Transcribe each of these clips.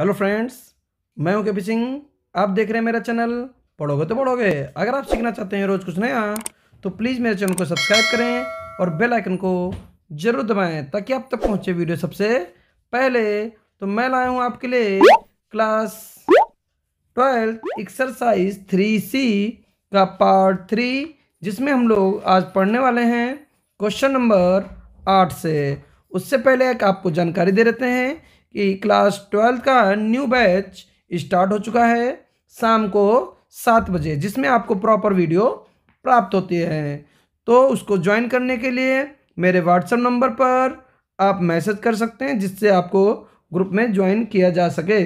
hello friends मैं हूं के सिंह आप देख रहे हैं मेरा चैनल पढ़ोगे तो पढ़ोगे अगर आप सीखना चाहते हैं रोज़ कुछ नया तो प्लीज़ मेरे चैनल को सब्सक्राइब करें और बेल आइकन को ज़रूर दबाएं ताकि आप तक पहुंचे वीडियो सबसे पहले तो मैं लाया हूं आपके लिए class twelfth exercise three C का पार्ट थ्री जिसमें हम लोग आज पढ़ने वाले हैं क्वेश्चन नंबर आठ से उससे पहले एक आपको जानकारी दे देते हैं कि क्लास ट्वेल्थ का न्यू बैच स्टार्ट हो चुका है शाम को सात बजे जिसमें आपको प्रॉपर वीडियो प्राप्त होती है तो उसको ज्वाइन करने के लिए मेरे व्हाट्सएप नंबर पर आप मैसेज कर सकते हैं जिससे आपको ग्रुप में ज्वाइन किया जा सके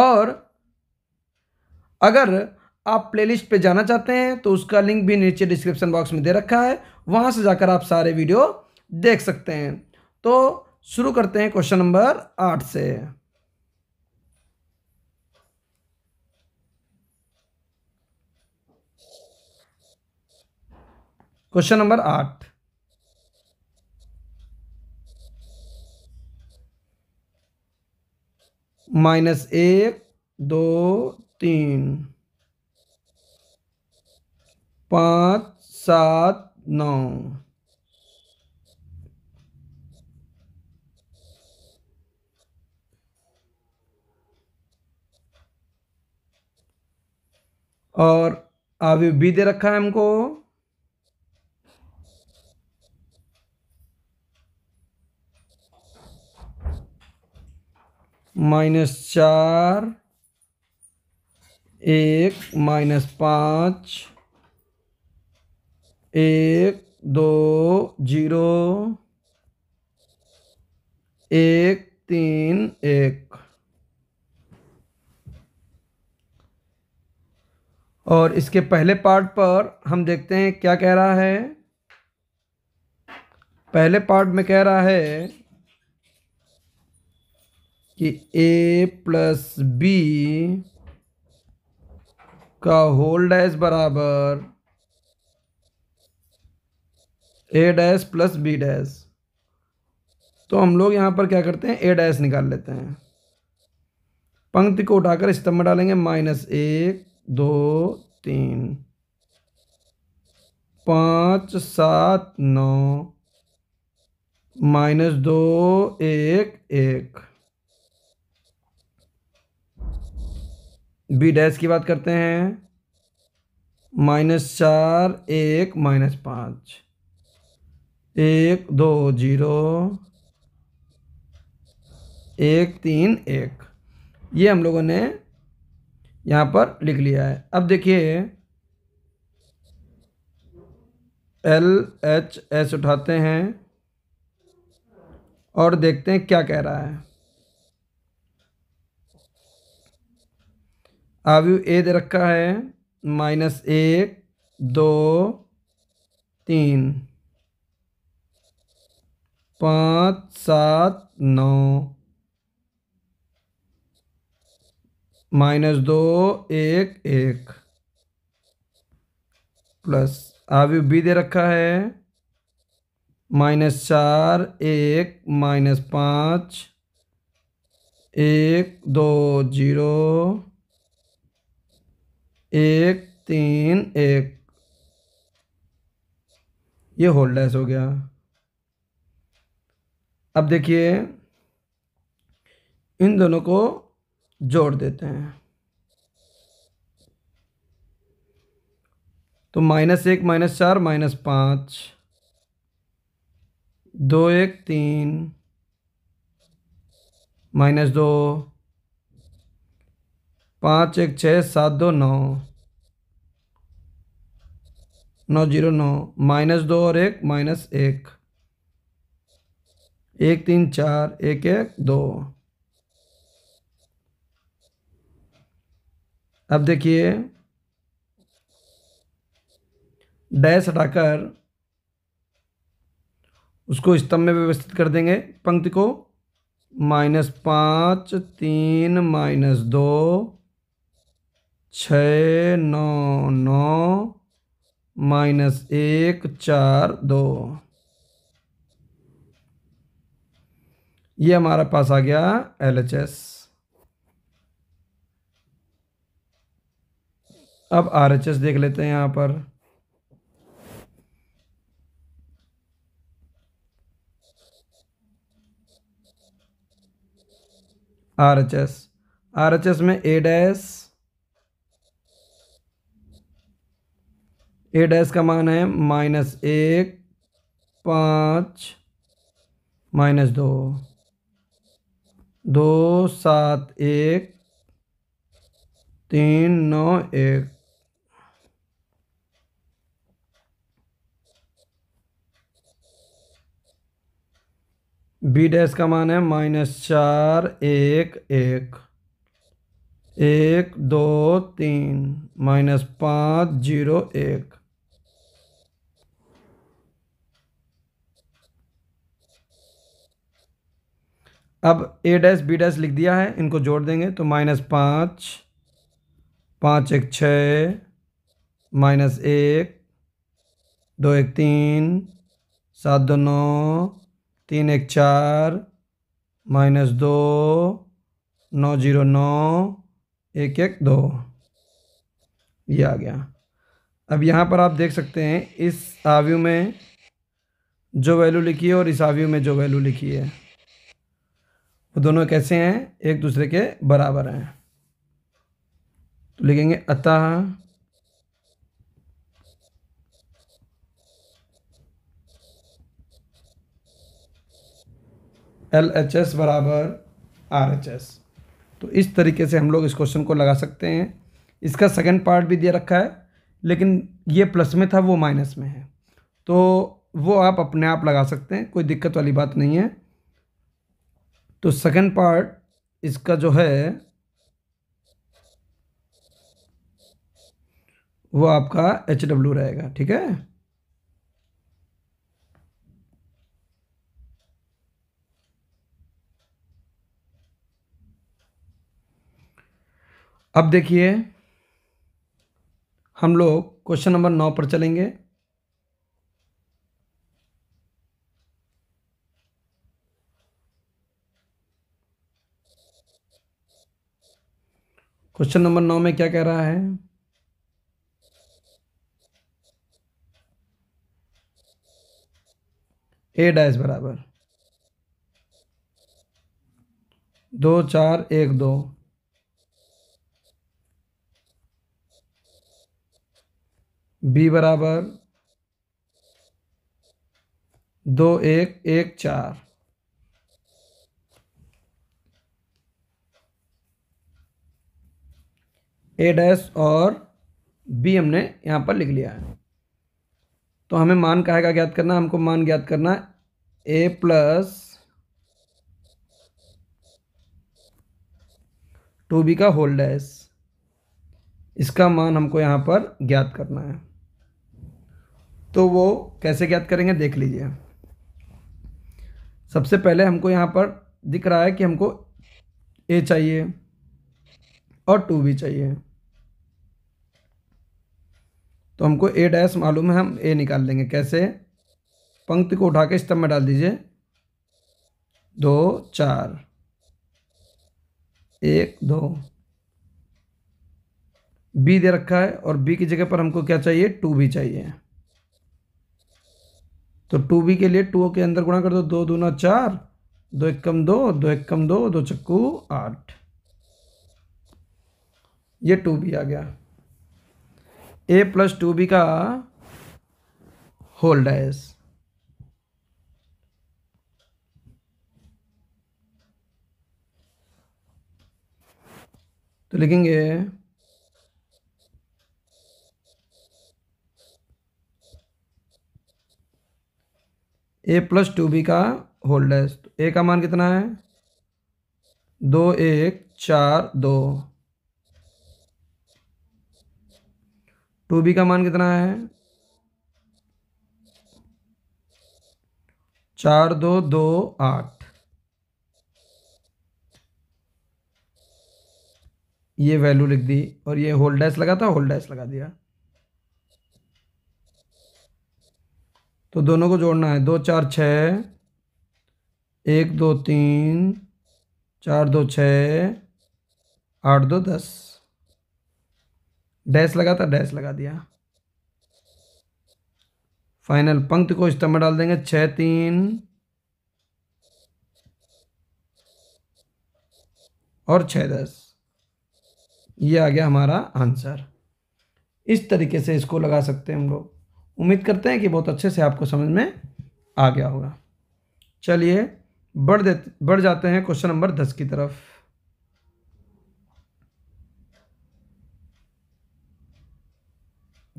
और अगर आप प्लेलिस्ट पे जाना चाहते हैं तो उसका लिंक भी नीचे डिस्क्रिप्शन बॉक्स में दे रखा है वहाँ से जाकर आप सारे वीडियो देख सकते हैं तो शुरू करते हैं क्वेश्चन नंबर आठ से क्वेश्चन नंबर आठ माइनस एक दो तीन पाँच सात नौ और अभी बी दे रखा है हमको माइनस चार एक माइनस पाँच एक दो जीरो एक तीन एक और इसके पहले पार्ट पर हम देखते हैं क्या कह रहा है पहले पार्ट में कह रहा है कि ए प्लस बी का होल डैश बराबर A dash plus B dash तो हम लोग यहाँ पर क्या करते हैं ए डैश निकाल लेते हैं पंक्ति को उठाकर स्तंभ डालेंगे माइनस एक दो तीन पाँच सात नौ माइनस दो एक एक बी डैश की बात करते हैं माइनस चार एक माइनस पाँच एक दो जीरो एक तीन एक ये हम लोगों ने यहाँ पर लिख लिया है अब देखिए एल एच एस उठाते हैं और देखते हैं क्या कह रहा है आव्यू ए दे रखा है माइनस एक दो तीन पाँच सात नौ माइनस दो एक एक प्लस अभी बी दे रखा है माइनस चार एक माइनस पाँच एक दो जीरो एक तीन एक ये होल्ड हो गया अब देखिए इन दोनों को जोड़ देते हैं तो माइनस एक माइनस चार माइनस पाँच दो एक तीन माइनस दो पाँच एक छः सात दो नौ नौ जीरो नौ माइनस दो और एक माइनस एक एक तीन चार एक एक दो अब देखिए डैश हटाकर उसको स्तंभ में व्यवस्थित कर देंगे पंक्ति को माइनस पाँच तीन माइनस दो छ नौ नौ माइनस एक चार दो ये हमारे पास आ गया एल एच एस अब आर एच एस देख लेते हैं यहाँ पर R H S R H S में ए डैस ए डैस का मान है माइनस एक पाँच माइनस दो दो सात एक तीन नौ एक बी डैश का मान है माइनस चार एक एक एक दो तीन माइनस पाँच जीरो एक अब ए डैश बी डैश लिख दिया है इनको जोड़ देंगे तो माइनस पाँच पाँच एक छ माइनस एक दो एक तीन सात दो नौ तीन एक चार माइनस दो नौ जीरो नौ एक एक दो ये आ गया अब यहाँ पर आप देख सकते हैं इस आवयु में जो वैल्यू लिखी है और इस आवयु में जो वैल्यू लिखी है वो दोनों कैसे हैं एक दूसरे के बराबर हैं तो लिखेंगे अतः एल एच एस बराबर आर एच एस तो इस तरीके से हम लोग इस क्वेश्चन को लगा सकते हैं इसका सेकंड पार्ट भी दिया रखा है लेकिन ये प्लस में था वो माइनस में है तो वो आप अपने आप लगा सकते हैं कोई दिक्कत वाली बात नहीं है तो सेकंड पार्ट इसका जो है वो आपका एच डब्ल्यू रहेगा ठीक है अब देखिए हम लोग क्वेश्चन नंबर नौ पर चलेंगे क्वेश्चन नंबर नौ में क्या कह रहा है ए डैश बराबर दो चार एक दो बी बराबर दो एक एक चार ए डैश और बी हमने यहाँ पर लिख लिया है तो हमें मान काहे का ज्ञात करना हमको मान ज्ञात करना ए प्लस टू बी का होल डैश इसका मान हमको यहाँ पर ज्ञात करना है तो वो कैसे ज्ञात करेंगे देख लीजिए सबसे पहले हमको यहाँ पर दिख रहा है कि हमको ए चाहिए और टू भी चाहिए तो हमको ए डैश मालूम है हम ए निकाल लेंगे कैसे पंक्ति को उठा के स्तंभ में डाल दीजिए दो चार एक दो बी दे रखा है और बी की जगह पर हमको क्या चाहिए टू भी चाहिए तो टू बी के लिए टू के अंदर गुणा कर दो दो दूना चार दो एक कम दो दो एक कम दो दो चक्कू आठ ये टू बी आ गया ए प्लस टू बी का होल्ड एस तो लिखेंगे ए प्लस टू बी का होल डैश तो ए का मान कितना है दो एक चार दो टू बी का मान कितना है चार दो दो आठ ये वैल्यू लिख दी और ये होल डैश लगा था होल डैश लगा दिया तो दोनों को जोड़ना है दो चार छ एक दो तीन चार दो छ आठ दो दस डैश लगा था डैश लगा दिया फाइनल पंक्ति को स्तंभ डाल देंगे छ तीन और छ दस ये आ गया हमारा आंसर इस तरीके से इसको लगा सकते हैं हम लोग उम्मीद करते हैं कि बहुत अच्छे से आपको समझ में आ गया होगा चलिए बढ़ दे बढ़ जाते हैं क्वेश्चन नंबर दस की तरफ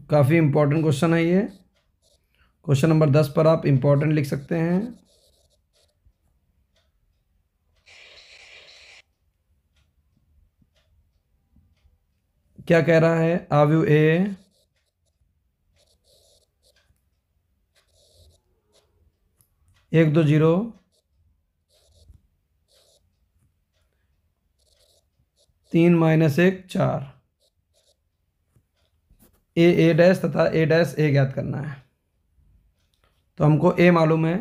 काफ़ी इम्पोर्टेंट क्वेश्चन है ये क्वेश्चन नंबर दस पर आप इम्पोर्टेंट लिख सकते हैं क्या कह रहा है आव्यू ए एक दो जीरो तीन माइनस एक चार ए ए डैश तथा ए डैश ए ज्ञात करना है तो हमको ए मालूम है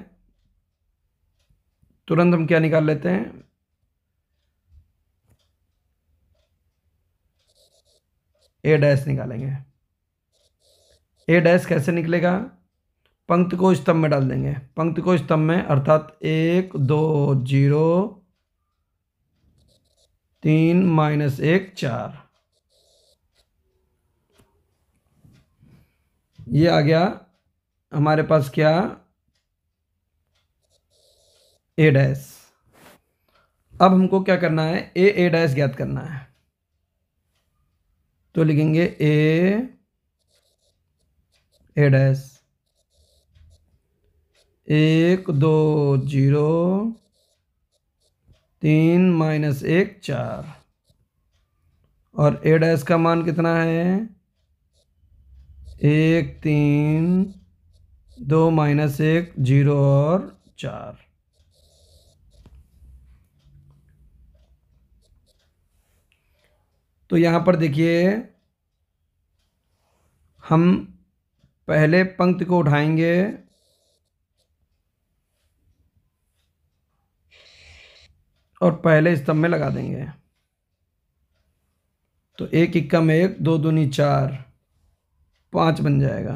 तुरंत हम क्या निकाल लेते हैं ए डैश निकालेंगे ए डैश कैसे निकलेगा पंक्ति को स्तंभ में डाल देंगे पंक्त को स्तंभ में अर्थात एक दो जीरो तीन माइनस एक चार ये आ गया हमारे पास क्या ए डैस अब हमको क्या करना है ए ए डैस ज्ञात करना है तो लिखेंगे ए ए डैस एक दो जीरो तीन माइनस एक चार और ए डैस का मान कितना है एक तीन दो माइनस एक जीरो और चार तो यहाँ पर देखिए हम पहले पंक्ति को उठाएंगे और पहले स्तंभ में लगा देंगे तो एक इक्का में एक दो दूनी चार पाँच बन जाएगा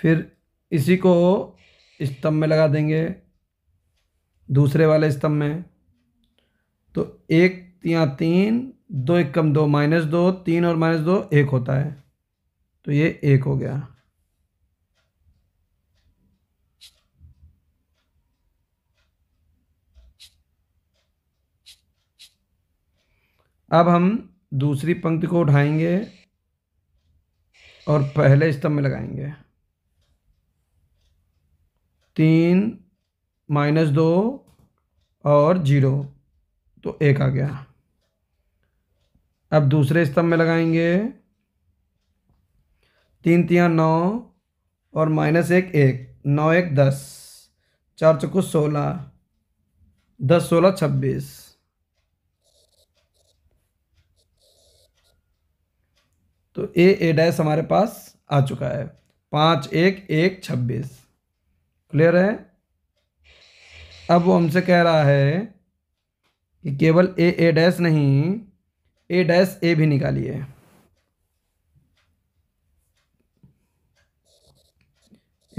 फिर इसी को स्तंभ में लगा देंगे दूसरे वाले स्तंभ में तो एक या तीन दो एक कम दो माइनस दो तीन और माइनस दो एक होता है तो ये एक हो गया अब हम दूसरी पंक्ति को उठाएंगे और पहले स्तंभ में लगाएंगे तीन माइनस दो और जीरो तो एक आ गया अब दूसरे स्तंभ में लगाएंगे तीन तिया नौ और माइनस एक एक नौ एक दस चार चक्कू सोलह दस सोलह छब्बीस तो ए ए डैश हमारे पास आ चुका है पाँच एक एक छब्बीस क्लियर है अब वो हमसे कह रहा है कि केवल ए ए डैश नहीं ए डैश ए भी निकालिए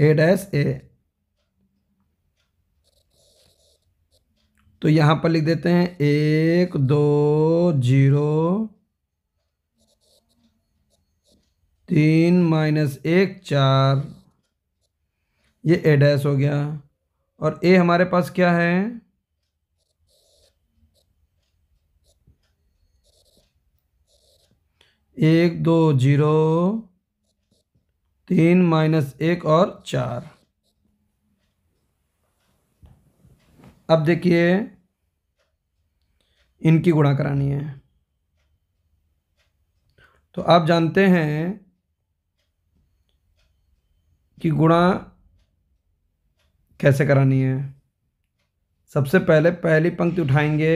ए डैश ए तो यहाँ पर लिख देते हैं एक दो जीरो तीन माइनस एक चार ये ए डैश हो गया और ए हमारे पास क्या है एक दो जीरो तीन माइनस एक और चार अब देखिए इनकी गुणा करानी है तो आप जानते हैं कि गुणा कैसे करानी है सबसे पहले पहली पंक्ति उठाएंगे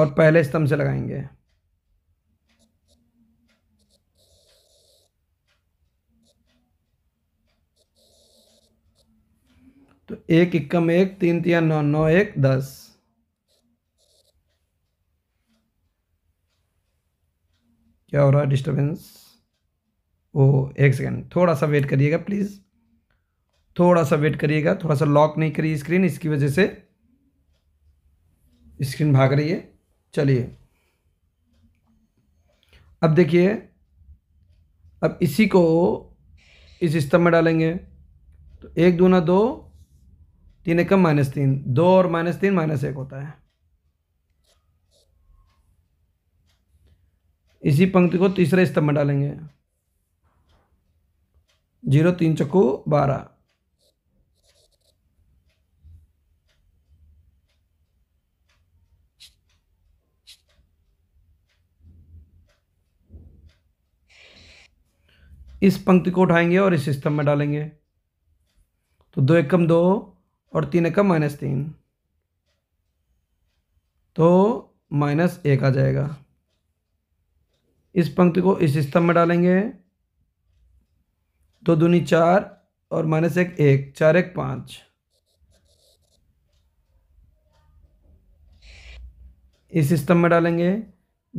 और पहले स्तंभ से लगाएंगे तो एक इक्कम एक तीन तीन नौ नौ एक दस क्या हो रहा है डिस्टर्बेंस ओह एक सेकेंड थोड़ा सा वेट करिएगा प्लीज़ थोड़ा सा वेट करिएगा थोड़ा सा लॉक नहीं करिए स्क्रीन इसकी वजह से स्क्रीन भाग रही है चलिए अब देखिए अब इसी को इस स्तंभ में डालेंगे तो एक दो न दो तीन एक कम माइनस तीन दो और माइनस तीन माइनस एक होता है इसी पंक्ति को तीसरे स्तंभ में डालेंगे जीरो तीन चको बारह इस पंक्ति को उठाएंगे और इस स्तंभ में डालेंगे तो दो एकम दो और तीन एकम माइनस तीन तो माइनस एक आ जाएगा इस पंक्ति को इस स्तंभ में डालेंगे दो दूनी चार और माइनस एक एक चार एक पाँच इस सिस्टम में डालेंगे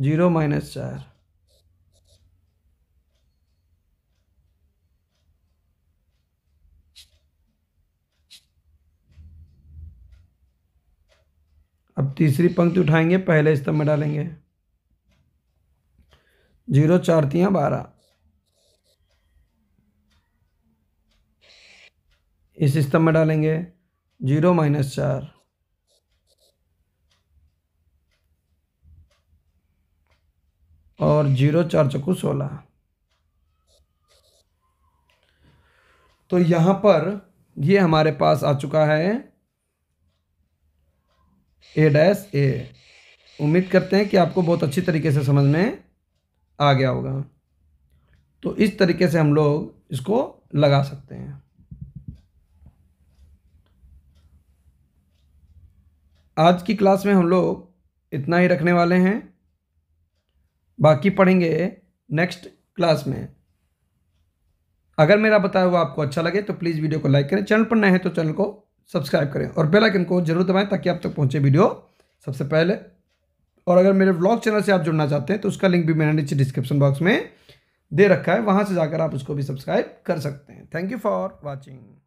जीरो माइनस चार अब तीसरी पंक्ति उठाएंगे पहले स्तंभ में डालेंगे जीरो चार बारह इस स्तंभ में डालेंगे जीरो माइनस चार और जीरो चार चक्कू सोलह तो यहां पर ये हमारे पास आ चुका है ए डैश ए उम्मीद करते हैं कि आपको बहुत अच्छी तरीके से समझ में आ गया होगा तो इस तरीके से हम लोग इसको लगा सकते हैं आज की क्लास में हम लोग इतना ही रखने वाले हैं बाकी पढ़ेंगे नेक्स्ट क्लास में अगर मेरा बताया हुआ आपको अच्छा लगे तो प्लीज़ वीडियो को लाइक करें चैनल पर नए हैं तो चैनल को सब्सक्राइब करें और बेल आइकन को जरूर दबाएं ताकि आप तक पहुंचे वीडियो सबसे पहले और अगर मेरे व्लॉग चैनल से आप जुड़ना चाहते हैं तो उसका लिंक भी मैंने नीचे डिस्क्रिप्शन बॉक्स में दे रखा है वहाँ से जाकर आप उसको भी सब्सक्राइब कर सकते हैं थैंक यू फॉर वॉचिंग